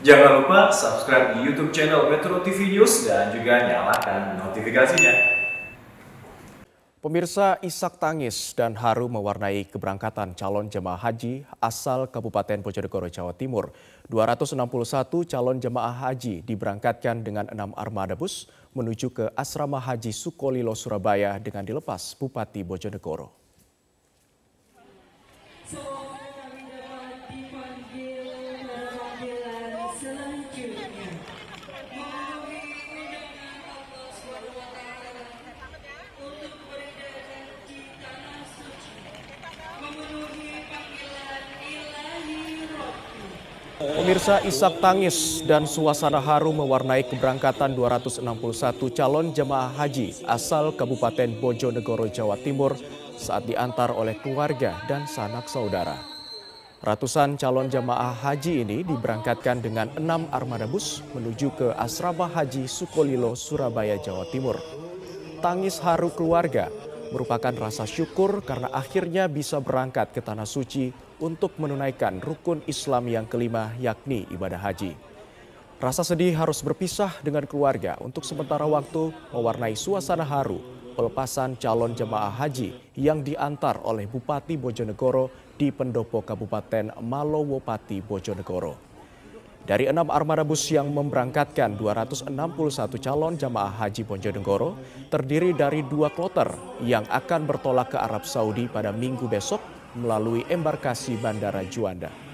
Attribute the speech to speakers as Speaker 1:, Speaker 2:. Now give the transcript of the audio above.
Speaker 1: Jangan lupa subscribe di YouTube channel Metro TV News dan juga nyalakan notifikasinya. Pemirsa Isak tangis dan haru mewarnai keberangkatan calon jemaah haji asal Kabupaten Bojonegoro, Jawa Timur. 261 calon jemaah haji diberangkatkan dengan enam armada bus menuju ke Asrama Haji Sukolilo, Surabaya dengan dilepas Bupati Bojonegoro. Pemirsa isak tangis dan suasana haru mewarnai keberangkatan 261 calon jemaah haji asal Kabupaten Bojonegoro, Jawa Timur saat diantar oleh keluarga dan sanak saudara. Ratusan calon jemaah haji ini diberangkatkan dengan enam armada bus menuju ke Asrama Haji Sukolilo, Surabaya, Jawa Timur. Tangis haru keluarga merupakan rasa syukur karena akhirnya bisa berangkat ke Tanah Suci untuk menunaikan rukun Islam yang kelima yakni ibadah haji. Rasa sedih harus berpisah dengan keluarga untuk sementara waktu mewarnai suasana haru pelepasan calon jemaah haji yang diantar oleh Bupati Bojonegoro di Pendopo Kabupaten Malowopati Bojonegoro. Dari enam armada bus yang memberangkatkan 261 calon jamaah haji Bonjodenggoro, terdiri dari dua kloter yang akan bertolak ke Arab Saudi pada minggu besok melalui embarkasi Bandara Juanda.